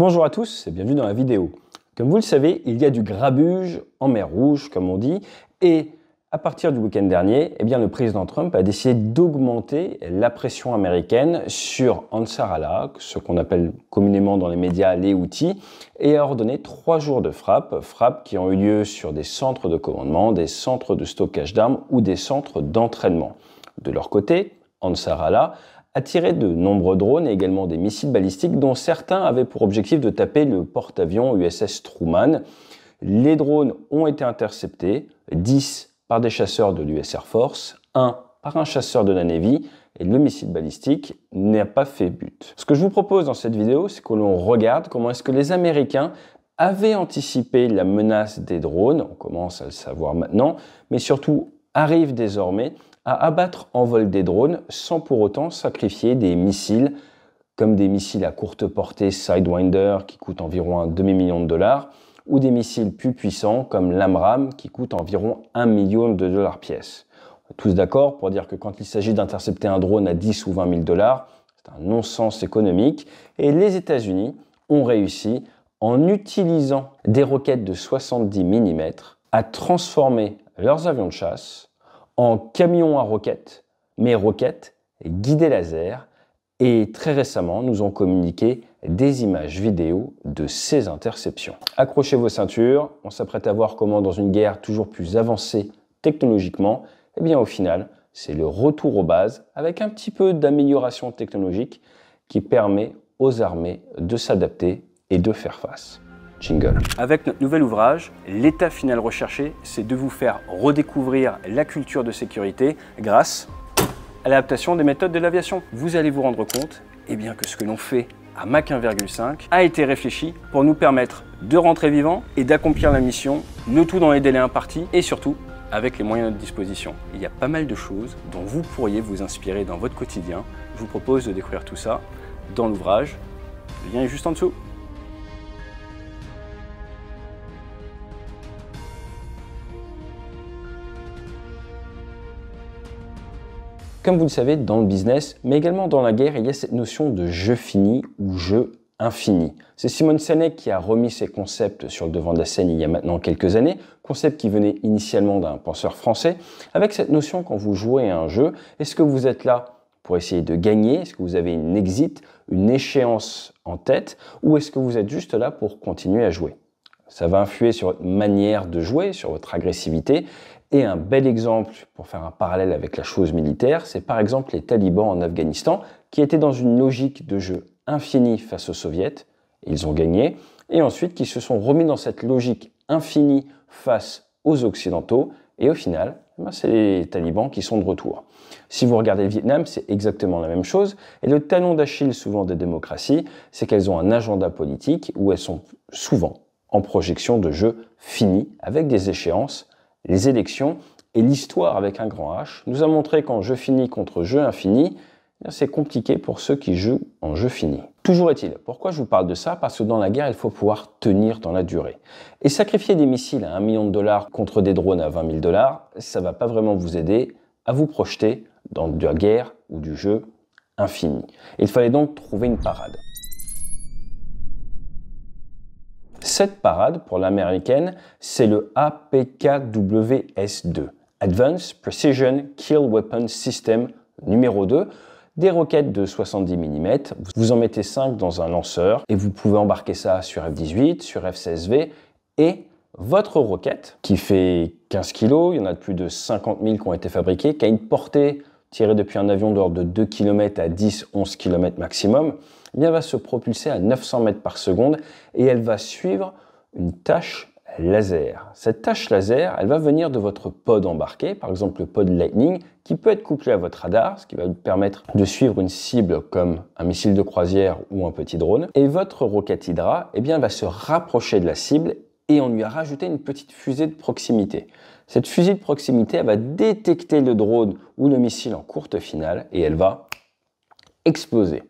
Bonjour à tous et bienvenue dans la vidéo. Comme vous le savez, il y a du grabuge en mer Rouge, comme on dit, et à partir du week-end dernier, eh le président Trump a décidé d'augmenter la pression américaine sur Ansar Allah, ce qu'on appelle communément dans les médias les outils, et a ordonné trois jours de frappe, frappes qui ont eu lieu sur des centres de commandement, des centres de stockage d'armes ou des centres d'entraînement. De leur côté, Ansar Allah attiré de nombreux drones et également des missiles balistiques dont certains avaient pour objectif de taper le porte-avions USS Truman. Les drones ont été interceptés, 10 par des chasseurs de l'US Air Force, 1 par un chasseur de la Navy et le missile balistique n'a pas fait but. Ce que je vous propose dans cette vidéo, c'est que l'on regarde comment est-ce que les Américains avaient anticipé la menace des drones, on commence à le savoir maintenant, mais surtout arrive désormais à abattre en vol des drones sans pour autant sacrifier des missiles comme des missiles à courte portée Sidewinder qui coûtent environ un demi-million de dollars ou des missiles plus puissants comme l'Amram qui coûtent environ un million de dollars pièce. est tous d'accord pour dire que quand il s'agit d'intercepter un drone à 10 ou 20 000 dollars, c'est un non-sens économique et les États-Unis ont réussi en utilisant des roquettes de 70 mm à transformer leurs avions de chasse en camion à roquettes, mais roquettes guidées laser. Et très récemment, nous ont communiqué des images vidéo de ces interceptions. Accrochez vos ceintures, on s'apprête à voir comment dans une guerre toujours plus avancée technologiquement, eh bien au final, c'est le retour aux bases avec un petit peu d'amélioration technologique qui permet aux armées de s'adapter et de faire face. Avec notre nouvel ouvrage, l'état final recherché, c'est de vous faire redécouvrir la culture de sécurité grâce à l'adaptation des méthodes de l'aviation. Vous allez vous rendre compte eh bien, que ce que l'on fait à Mach 1,5 a été réfléchi pour nous permettre de rentrer vivant et d'accomplir la mission, ne tout dans les délais impartis et surtout avec les moyens à notre disposition. Il y a pas mal de choses dont vous pourriez vous inspirer dans votre quotidien. Je vous propose de découvrir tout ça dans l'ouvrage. Le lien est juste en dessous. Comme vous le savez, dans le business, mais également dans la guerre, il y a cette notion de jeu fini ou jeu infini. C'est Simone Sinek qui a remis ces concepts sur le devant de la scène il y a maintenant quelques années, concept qui venait initialement d'un penseur français, avec cette notion quand vous jouez à un jeu, est-ce que vous êtes là pour essayer de gagner Est-ce que vous avez une exit, une échéance en tête Ou est-ce que vous êtes juste là pour continuer à jouer ça va influer sur votre manière de jouer, sur votre agressivité, et un bel exemple, pour faire un parallèle avec la chose militaire, c'est par exemple les talibans en Afghanistan, qui étaient dans une logique de jeu infini face aux soviets, ils ont gagné, et ensuite qui se sont remis dans cette logique infini face aux occidentaux, et au final, eh ben, c'est les talibans qui sont de retour. Si vous regardez le Vietnam, c'est exactement la même chose, et le talon d'Achille souvent des démocraties, c'est qu'elles ont un agenda politique où elles sont souvent en projection de jeu fini avec des échéances les élections et l'histoire avec un grand H nous a montré qu'en jeu fini contre jeu infini, eh c'est compliqué pour ceux qui jouent en jeu fini. Toujours est-il, pourquoi je vous parle de ça Parce que dans la guerre, il faut pouvoir tenir dans la durée. Et sacrifier des missiles à 1 million de dollars contre des drones à 20 000 dollars, ça va pas vraiment vous aider à vous projeter dans de la guerre ou du jeu infini. Il fallait donc trouver une parade. Cette parade pour l'américaine, c'est le APKWS2, Advanced Precision Kill Weapon System numéro 2, des roquettes de 70 mm, vous en mettez 5 dans un lanceur et vous pouvez embarquer ça sur F-18, sur F-16V et votre roquette qui fait 15 kg, il y en a plus de 50 000 qui ont été fabriquées, qui a une portée tirée depuis un avion d'ordre de 2 km à 10-11 km maximum, eh bien, va se propulser à 900 mètres par seconde et elle va suivre une tâche laser. Cette tâche laser, elle va venir de votre pod embarqué, par exemple le pod Lightning, qui peut être couplé à votre radar, ce qui va vous permettre de suivre une cible comme un missile de croisière ou un petit drone. Et votre roquette Hydra, eh va se rapprocher de la cible et on lui a rajouté une petite fusée de proximité. Cette fusée de proximité va détecter le drone ou le missile en courte finale et elle va exploser.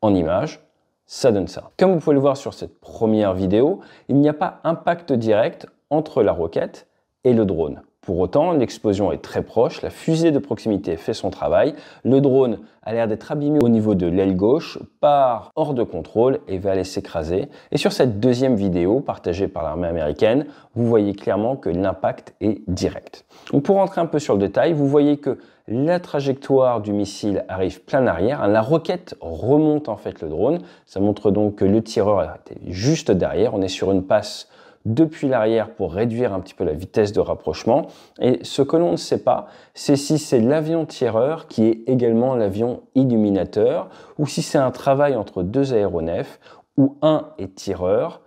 En image, ça donne ça. Comme vous pouvez le voir sur cette première vidéo, il n'y a pas impact direct entre la roquette et le drone. Pour autant, l'explosion est très proche, la fusée de proximité fait son travail, le drone a l'air d'être abîmé au niveau de l'aile gauche, part hors de contrôle et va aller s'écraser. Et sur cette deuxième vidéo partagée par l'armée américaine, vous voyez clairement que l'impact est direct. pour rentrer un peu sur le détail, vous voyez que la trajectoire du missile arrive plein arrière, hein. la roquette remonte en fait le drone, ça montre donc que le tireur était juste derrière, on est sur une passe depuis l'arrière pour réduire un petit peu la vitesse de rapprochement. Et ce que l'on ne sait pas, c'est si c'est l'avion tireur qui est également l'avion illuminateur, ou si c'est un travail entre deux aéronefs, où un est tireur,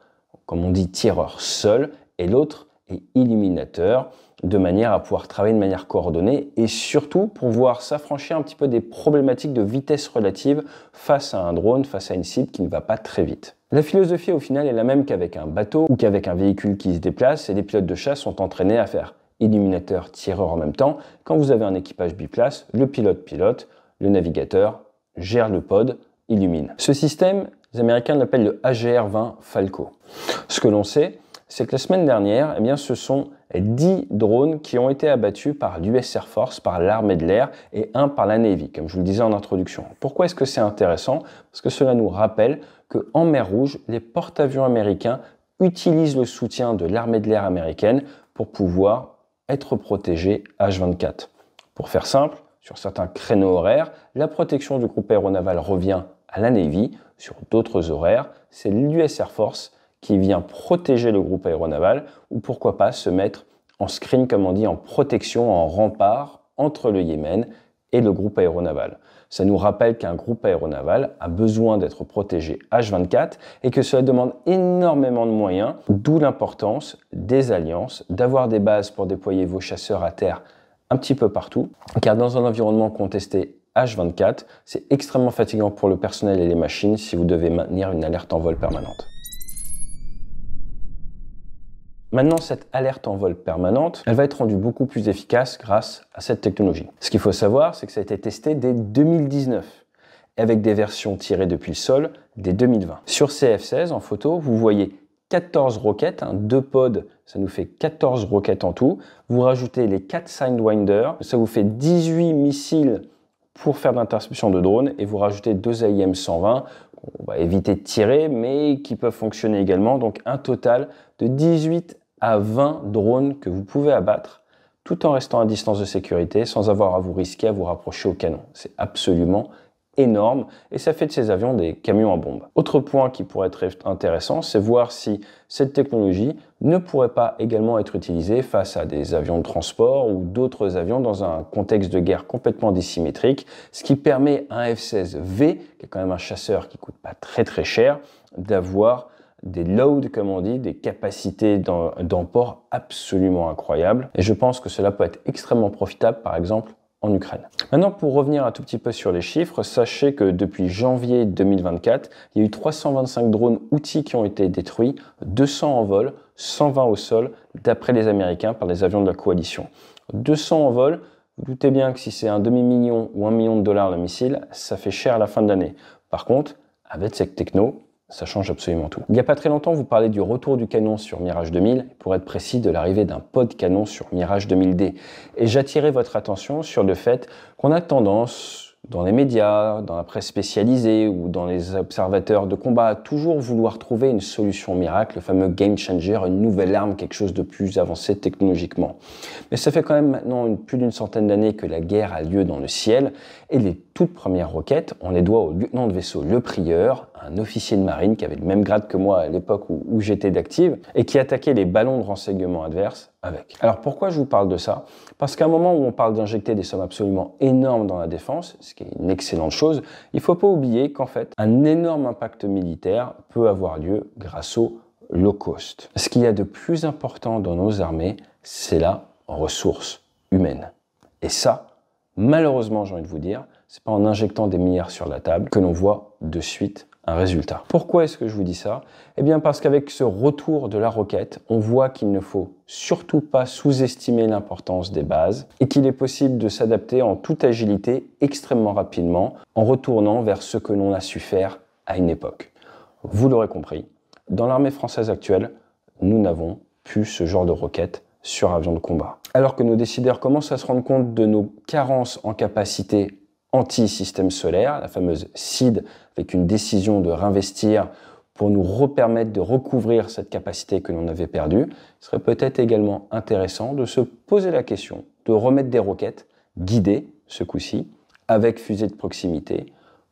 comme on dit tireur seul, et l'autre et illuminateur, de manière à pouvoir travailler de manière coordonnée et surtout pour pouvoir s'affranchir un petit peu des problématiques de vitesse relative face à un drone, face à une cible qui ne va pas très vite. La philosophie au final est la même qu'avec un bateau ou qu'avec un véhicule qui se déplace et les pilotes de chasse sont entraînés à faire illuminateur, tireur en même temps. Quand vous avez un équipage biplace, le pilote pilote, le navigateur gère le pod, illumine. Ce système, les Américains l'appellent le AGR-20 Falco. Ce que l'on sait, c'est que la semaine dernière, eh bien, ce sont 10 drones qui ont été abattus par l'US Air Force, par l'armée de l'air et un par la Navy, comme je vous le disais en introduction. Pourquoi est-ce que c'est intéressant Parce que cela nous rappelle qu'en mer Rouge, les porte-avions américains utilisent le soutien de l'armée de l'air américaine pour pouvoir être protégés H24. Pour faire simple, sur certains créneaux horaires, la protection du groupe aéronaval revient à la Navy, sur d'autres horaires, c'est l'US Air Force qui vient protéger le groupe aéronaval ou pourquoi pas se mettre en screen, comme on dit, en protection, en rempart entre le Yémen et le groupe aéronaval. Ça nous rappelle qu'un groupe aéronaval a besoin d'être protégé H24 et que cela demande énormément de moyens, d'où l'importance des alliances, d'avoir des bases pour déployer vos chasseurs à terre un petit peu partout, car dans un environnement contesté H24, c'est extrêmement fatigant pour le personnel et les machines si vous devez maintenir une alerte en vol permanente. Maintenant, cette alerte en vol permanente, elle va être rendue beaucoup plus efficace grâce à cette technologie. Ce qu'il faut savoir, c'est que ça a été testé dès 2019 avec des versions tirées depuis le sol dès 2020. Sur CF16, en photo, vous voyez 14 roquettes, hein, deux pods, ça nous fait 14 roquettes en tout. Vous rajoutez les 4 Sidewinder, ça vous fait 18 missiles pour faire d'interception de drones et vous rajoutez deux AIM 120 on va éviter de tirer mais qui peuvent fonctionner également. Donc un total de 18 à 20 drones que vous pouvez abattre tout en restant à distance de sécurité sans avoir à vous risquer à vous rapprocher au canon. C'est absolument énorme et ça fait de ces avions des camions à bombes. Autre point qui pourrait être intéressant, c'est voir si cette technologie ne pourrait pas également être utilisée face à des avions de transport ou d'autres avions dans un contexte de guerre complètement dissymétrique, ce qui permet à un F-16V, qui est quand même un chasseur qui coûte pas très très cher, d'avoir des loads, comme on dit, des capacités d'emport absolument incroyables. Et je pense que cela peut être extrêmement profitable, par exemple, en Ukraine. Maintenant, pour revenir un tout petit peu sur les chiffres, sachez que depuis janvier 2024, il y a eu 325 drones outils qui ont été détruits, 200 en vol, 120 au sol, d'après les Américains, par les avions de la coalition. 200 en vol, vous doutez bien que si c'est un demi-million ou un million de dollars le missile, ça fait cher à la fin de l'année. Par contre, avec cette techno, ça change absolument tout. Il n'y a pas très longtemps, vous parlez du retour du canon sur Mirage 2000, pour être précis, de l'arrivée d'un pod canon sur Mirage 2000D. Et j'attirais votre attention sur le fait qu'on a tendance, dans les médias, dans la presse spécialisée ou dans les observateurs de combat, à toujours vouloir trouver une solution miracle, le fameux game changer, une nouvelle arme, quelque chose de plus avancé technologiquement. Mais ça fait quand même maintenant plus d'une centaine d'années que la guerre a lieu dans le ciel, et les toutes premières roquettes, on les doit au lieutenant de vaisseau Le Prieur, un officier de marine qui avait le même grade que moi à l'époque où, j'étais d'active et qui attaquait les ballons de renseignement adverses avec. Alors pourquoi je vous parle de ça Parce qu'à un moment où on parle d'injecter des sommes absolument énormes dans la défense, ce qui est une excellente chose, il ne faut pas oublier qu'en fait, un énorme impact militaire peut avoir lieu grâce au low cost. Ce qu'il y a de plus important dans nos armées, c'est la ressource humaine. Et ça, malheureusement, j'ai envie de vous dire, c'est pas en injectant des milliards sur la table que l'on voit de suite résultat. Pourquoi est-ce que je vous dis ça Eh bien parce qu'avec ce retour de la roquette, on voit qu'il ne faut surtout pas sous-estimer l'importance des bases et qu'il est possible de s'adapter en toute agilité extrêmement rapidement en retournant vers ce que l'on a su faire à une époque. Vous l'aurez compris, dans l'armée française actuelle, nous n'avons plus ce genre de roquettes sur avion de combat. Alors que nos décideurs commencent à se rendre compte de nos carences en capacité anti-système solaire, la fameuse CID, avec une décision de réinvestir pour nous repermettre de recouvrir cette capacité que l'on avait perdue. Il serait peut-être également intéressant de se poser la question de remettre des roquettes guidées, ce coup-ci, avec fusée de proximité,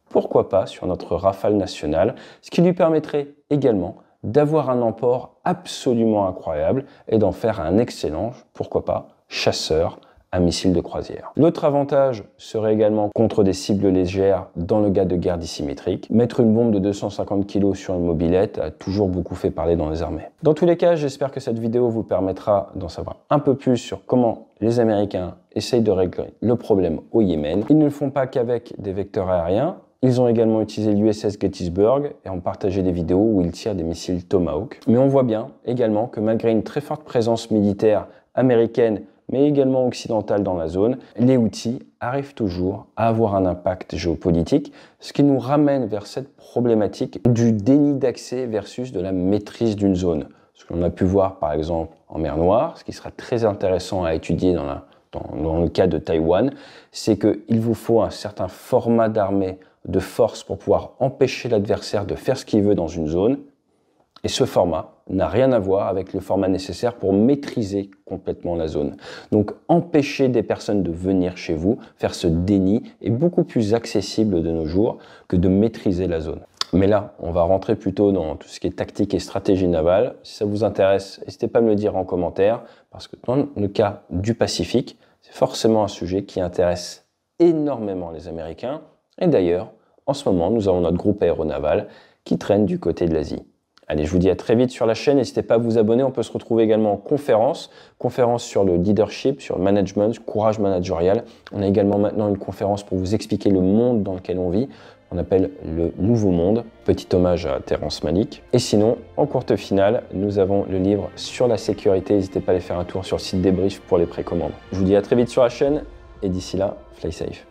pourquoi pas sur notre rafale nationale, ce qui lui permettrait également d'avoir un emport absolument incroyable et d'en faire un excellent, pourquoi pas, chasseur un missile de croisière. L'autre avantage serait également contre des cibles légères dans le cas de guerre dissymétrique. Mettre une bombe de 250 kg sur une mobilette a toujours beaucoup fait parler dans les armées. Dans tous les cas, j'espère que cette vidéo vous permettra d'en savoir un peu plus sur comment les Américains essayent de régler le problème au Yémen. Ils ne le font pas qu'avec des vecteurs aériens, ils ont également utilisé l'USS Gettysburg et ont partagé des vidéos où ils tirent des missiles Tomahawk. Mais on voit bien également que malgré une très forte présence militaire américaine mais également occidentale dans la zone, les outils arrivent toujours à avoir un impact géopolitique, ce qui nous ramène vers cette problématique du déni d'accès versus de la maîtrise d'une zone. Ce que l'on a pu voir par exemple en mer Noire, ce qui sera très intéressant à étudier dans, dans le cas de Taïwan, c'est qu'il vous faut un certain format d'armée de force pour pouvoir empêcher l'adversaire de faire ce qu'il veut dans une zone, et ce format n'a rien à voir avec le format nécessaire pour maîtriser complètement la zone. Donc empêcher des personnes de venir chez vous, faire ce déni, est beaucoup plus accessible de nos jours que de maîtriser la zone. Mais là, on va rentrer plutôt dans tout ce qui est tactique et stratégie navale. Si ça vous intéresse, n'hésitez pas à me le dire en commentaire, parce que dans le cas du Pacifique, c'est forcément un sujet qui intéresse énormément les Américains. Et d'ailleurs, en ce moment, nous avons notre groupe aéronaval qui traîne du côté de l'Asie. Allez, je vous dis à très vite sur la chaîne. N'hésitez pas à vous abonner. On peut se retrouver également en conférence. Conférence sur le leadership, sur le management, courage managerial. On a également maintenant une conférence pour vous expliquer le monde dans lequel on vit. On appelle le Nouveau Monde. Petit hommage à Terence Malik. Et sinon, en courte finale, nous avons le livre sur la sécurité. N'hésitez pas à aller faire un tour sur le site Débrief pour les précommandes. Je vous dis à très vite sur la chaîne. Et d'ici là, fly safe.